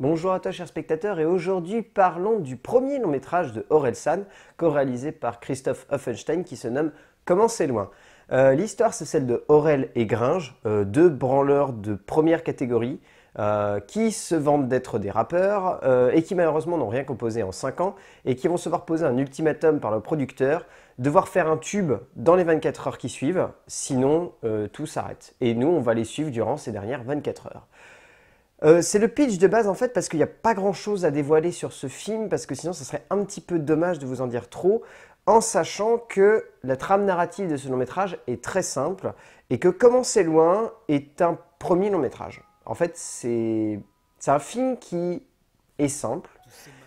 Bonjour à toi chers spectateurs et aujourd'hui parlons du premier long métrage de San co-réalisé par Christophe Offenstein qui se nomme Comment c'est loin. Euh, l'histoire c'est celle de Aurel et Gringe, euh, deux branleurs de première catégorie euh, qui se vantent d'être des rappeurs et qui malheureusement n'ont rien composé en 5 ans et qui vont se voir poser un ultimatum par le producteur, devoir faire un tube dans les 24 heures qui suivent, sinon tout s'arrête. Et nous on va les suivre durant ces dernières 24 heures. Euh, c'est le pitch de base en fait parce qu'il n'y a pas grand chose à dévoiler sur ce film parce que sinon ce serait un petit peu dommage de vous en dire trop en sachant que la trame narrative de ce long métrage est très simple et que c'est loin est un premier long métrage. En fait c'est un film qui est simple,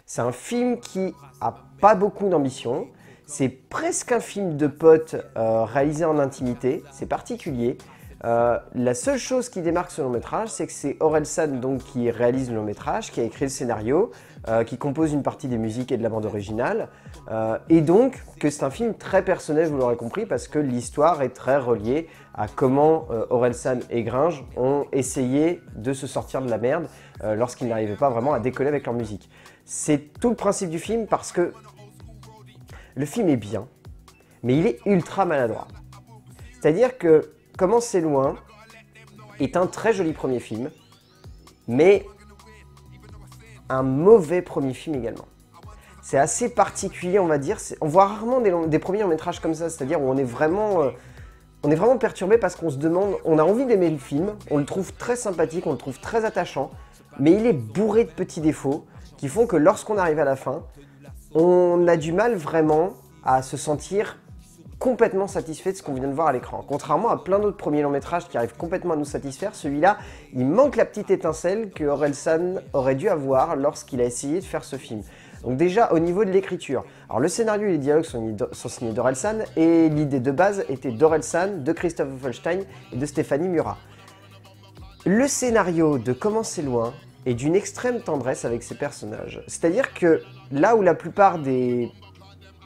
c'est un film qui a pas beaucoup d'ambition, c'est presque un film de potes euh, réalisé en intimité, c'est particulier. Euh, la seule chose qui démarque ce long métrage, c'est que c'est Orelsan donc, qui réalise le long métrage, qui a écrit le scénario, euh, qui compose une partie des musiques et de la bande originale, euh, et donc que c'est un film très personnel, vous l'aurez compris, parce que l'histoire est très reliée à comment Orelsan et Gringe ont essayé de se sortir de la merde lorsqu'ils n'arrivaient pas vraiment à décoller avec leur musique. C'est tout le principe du film parce que le film est bien, mais il est ultra maladroit. C'est-à-dire que Comment c'est loin est un très joli premier film, mais un mauvais premier film également. C'est assez particulier, on va dire. On voit rarement des, premiers longs métrages comme ça, c'est-à-dire où on est vraiment, euh, on est vraiment perturbé parce qu'on se demande, on a envie d'aimer le film, on le trouve très sympathique, on le trouve très attachant, mais il est bourré de petits défauts qui font que lorsqu'on arrive à la fin, on a du mal vraiment à se sentir complètement satisfait de ce qu'on vient de voir à l'écran. Contrairement à plein d'autres premiers longs métrages qui arrivent complètement à nous satisfaire, celui-là, il manque la petite étincelle que Orelsan aurait dû avoir lorsqu'il a essayé de faire ce film. Donc déjà au niveau de l'écriture, alors le scénario et les dialogues sont, signés d'Orelsan et l'idée de base était d'Orelsan, de Christophe Wolfstein et de Stéphanie Murat. Le scénario de Comment loin est d'une extrême tendresse avec ses personnages. C'est-à-dire que là où la plupart des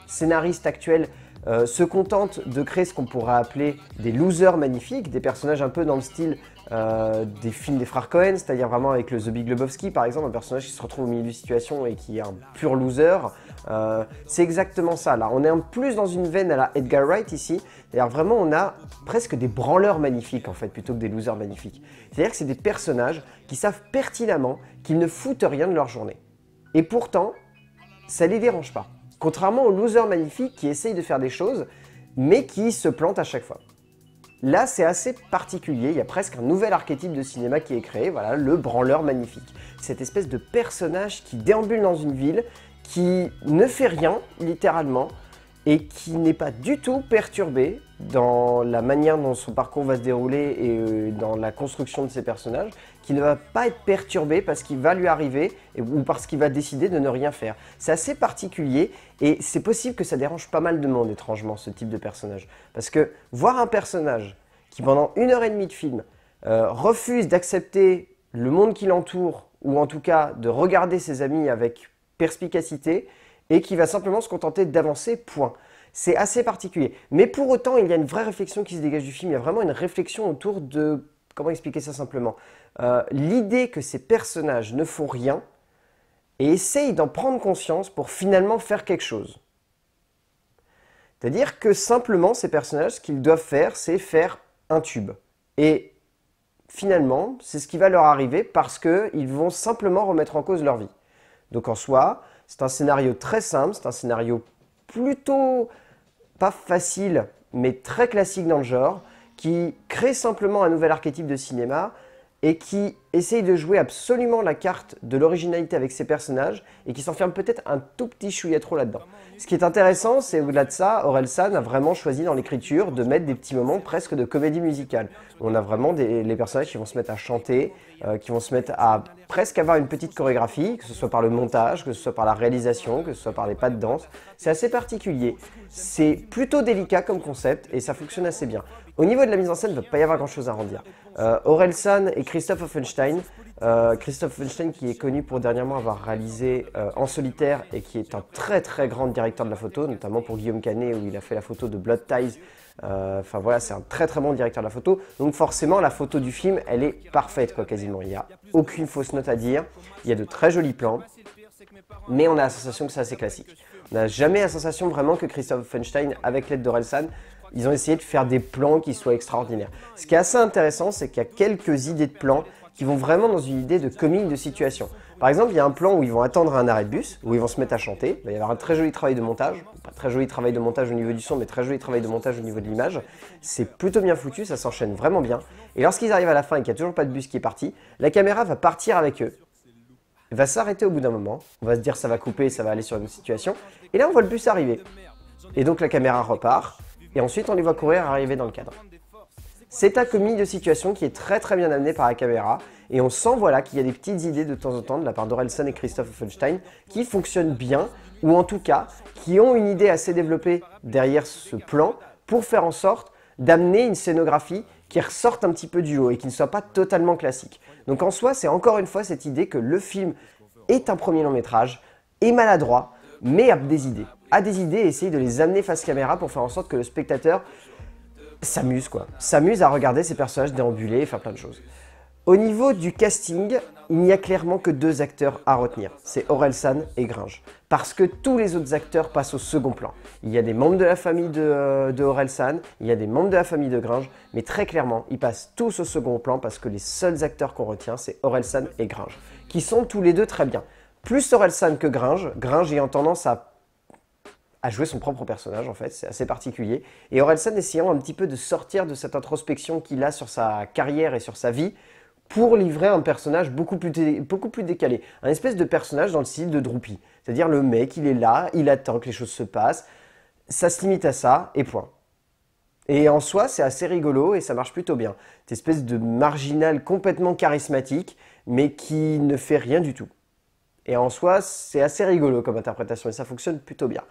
scénaristes actuels euh, se contentent de créer ce qu'on pourrait appeler des losers magnifiques, des personnages un peu dans le style euh, des films des frères Cohen, c'est-à-dire vraiment avec le Zobie Big par exemple, un personnage qui se retrouve au milieu d'une situation et qui est un pur loser. Euh, c'est exactement ça là, on est en plus dans une veine à la Edgar Wright ici, cest vraiment on a presque des branleurs magnifiques en fait plutôt que des losers magnifiques. C'est-à-dire que c'est des personnages qui savent pertinemment qu'ils ne foutent rien de leur journée. Et pourtant, ça les dérange pas. Contrairement au loser magnifique qui essaye de faire des choses, mais qui se plante à chaque fois. Là, c'est assez particulier, il y a presque un nouvel archétype de cinéma qui est créé, voilà, le branleur magnifique. Cette espèce de personnage qui déambule dans une ville, qui ne fait rien, littéralement, et qui n'est pas du tout perturbé dans la manière dont son parcours va se dérouler et euh, dans la construction de ses personnages, qui ne va pas être perturbé parce qu'il va lui arriver ou parce qu'il va décider de ne rien faire. C'est assez particulier et c'est possible que ça dérange pas mal de monde étrangement ce type de personnage. Parce que voir un personnage qui pendant une heure et demie de film euh, refuse d'accepter le monde qui l'entoure ou en tout cas de regarder ses amis avec perspicacité, et qui va simplement se contenter d'avancer, point. C'est assez particulier. Mais pour autant, il y a une vraie réflexion qui se dégage du film. Il y a vraiment une réflexion autour de... Comment expliquer ça simplement euh, L'idée que ces personnages ne font rien et essayent d'en prendre conscience pour finalement faire quelque chose. C'est-à-dire que simplement, ces personnages, ce qu'ils doivent faire, c'est faire un tube. Et finalement, c'est ce qui va leur arriver parce qu'ils vont simplement remettre en cause leur vie. Donc en soi, c'est un scénario très simple, c'est un scénario plutôt pas facile, mais très classique dans le genre, qui crée simplement un nouvel archétype de cinéma et qui essaye de jouer absolument la carte de l'originalité avec ses personnages et qui s'enferme peut-être un tout petit chouïa trop là-dedans. Ce qui est intéressant, c'est au-delà de ça, San a vraiment choisi dans l'écriture de mettre des petits moments presque de comédie musicale. On a vraiment des, les personnages qui vont se mettre à chanter, euh, qui vont se mettre à presque avoir une petite chorégraphie, que ce soit par le montage, que ce soit par la réalisation, que ce soit par les pas de danse. C'est assez particulier. C'est plutôt délicat comme concept et ça fonctionne assez bien. Au niveau de la mise en scène, il ne va pas y avoir grand-chose à en dire. Euh, et Christophe Offenstein euh, Christophe Weinstein qui est connu pour dernièrement avoir réalisé euh, En solitaire et qui est un très très grand directeur de la photo, notamment pour Guillaume Canet où il a fait la photo de Blood Ties. Euh, enfin voilà, c'est un très très bon directeur de la photo. Donc forcément, la photo du film, elle est parfaite quoi quasiment. Il n'y a aucune fausse note à dire. Il y a de très jolis plans, mais on a la sensation que c'est assez classique. On n'a jamais la sensation vraiment que Christophe Weinstein, avec l'aide d'Orelsan, ils ont essayé de faire des plans qui soient extraordinaires. Ce qui est assez intéressant, c'est qu'il y a quelques idées de plans qui vont vraiment dans une idée de comique de situation. Par exemple, il y a un plan où ils vont attendre un arrêt de bus, où ils vont se mettre à chanter. Il va y avoir un très joli travail de montage. Pas très joli travail de montage au niveau du son, mais très joli travail de montage au niveau de l'image. C'est plutôt bien foutu, ça s'enchaîne vraiment bien. Et lorsqu'ils arrivent à la fin et qu'il n'y a toujours pas de bus qui est parti, la caméra va partir avec eux va s'arrêter au bout d'un moment. On va se dire ça va couper, ça va aller sur une situation. Et là, on voit le bus arriver. Et donc la caméra repart. Et ensuite, on les voit courir arriver dans le cadre. C'est un comique de situation qui est très très bien amené par la caméra et on sent voilà qu'il y a des petites idées de temps en temps de la part d'Orelson et Christophe Offenstein qui fonctionnent bien ou en tout cas qui ont une idée assez développée derrière ce plan pour faire en sorte d'amener une scénographie qui ressorte un petit peu du haut et qui ne soit pas totalement classique. Donc en soi, c'est encore une fois cette idée que le film est un premier long métrage, est maladroit, mais a des idées. A des idées et essaye de les amener face caméra pour faire en sorte que le spectateur s'amuse quoi, s'amuse à regarder ces personnages déambuler et faire plein de choses. Au niveau du casting, il n'y a clairement que deux acteurs à retenir, c'est Orelsan et Gringe, parce que tous les autres acteurs passent au second plan. Il y a des membres de la famille de, euh, il y a des membres de la famille de Gringe, mais très clairement, ils passent tous au second plan parce que les seuls acteurs qu'on retient, c'est Orelsan et Gringe, qui sont tous les deux très bien. Plus Orelsan que Gringe, Gringe ayant tendance à à jouer son propre personnage en fait, c'est assez particulier. Et Orelsan essayant un petit peu de sortir de cette introspection qu'il a sur sa carrière et sur sa vie pour livrer un personnage beaucoup plus, beaucoup plus décalé. Un espèce de personnage dans le style de Droopy. C'est-à-dire le mec, il est là, il attend que les choses se passent, ça se limite à ça, et point. Et en soi, c'est assez rigolo et ça marche plutôt bien. Cette espèce de marginal complètement charismatique, mais qui ne fait rien du tout. Et en soi, c'est assez rigolo comme interprétation et ça fonctionne plutôt bien.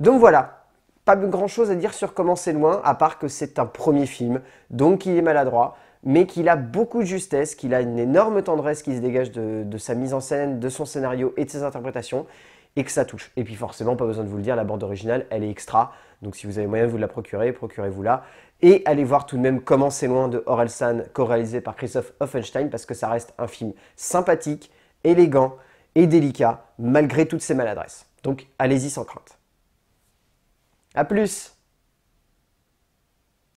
Donc voilà, pas grand chose à dire sur comment c'est loin, à part que c'est un premier film, donc il est maladroit, mais qu'il a beaucoup de justesse, qu'il a une énorme tendresse qui se dégage de, sa mise en scène, de son scénario et de ses interprétations, et que ça touche. Et puis forcément, pas besoin de vous le dire, la bande originale, elle est extra, donc si vous avez moyen de vous la procurer, procurez-vous-la. Et allez voir tout de même Comment c'est loin de Oral-San, co-réalisé par Christophe Hoffenstein, parce que ça reste un film sympathique, élégant et délicat, malgré toutes ses maladresses. Donc allez-y sans crainte. A plus